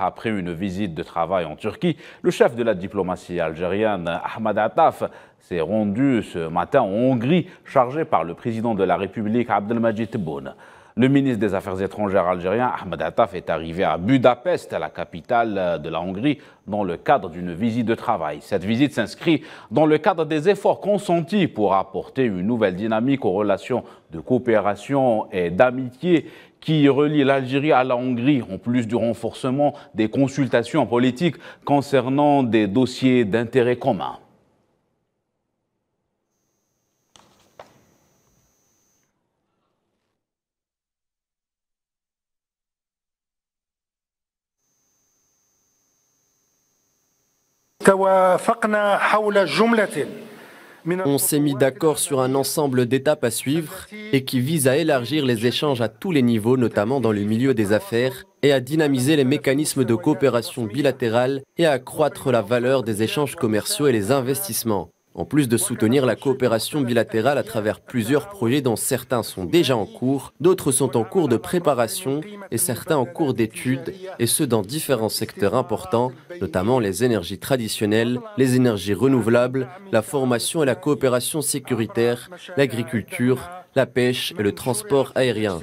après une visite de travail en Turquie, le chef de la diplomatie algérienne, Ahmad Attaf, s'est rendu ce matin en Hongrie, chargé par le président de la République Abdelmajid Tebboune. Le ministre des Affaires étrangères algérien Ahmed Attaf est arrivé à Budapest, la capitale de la Hongrie, dans le cadre d'une visite de travail. Cette visite s'inscrit dans le cadre des efforts consentis pour apporter une nouvelle dynamique aux relations de coopération et d'amitié qui relient l'Algérie à la Hongrie, en plus du renforcement des consultations politiques concernant des dossiers d'intérêt commun. On s'est mis d'accord sur un ensemble d'étapes à suivre et qui vise à élargir les échanges à tous les niveaux, notamment dans le milieu des affaires, et à dynamiser les mécanismes de coopération bilatérale et à accroître la valeur des échanges commerciaux et les investissements en plus de soutenir la coopération bilatérale à travers plusieurs projets dont certains sont déjà en cours, d'autres sont en cours de préparation et certains en cours d'études, et ce dans différents secteurs importants, notamment les énergies traditionnelles, les énergies renouvelables, la formation et la coopération sécuritaire, l'agriculture, la pêche et le transport aérien.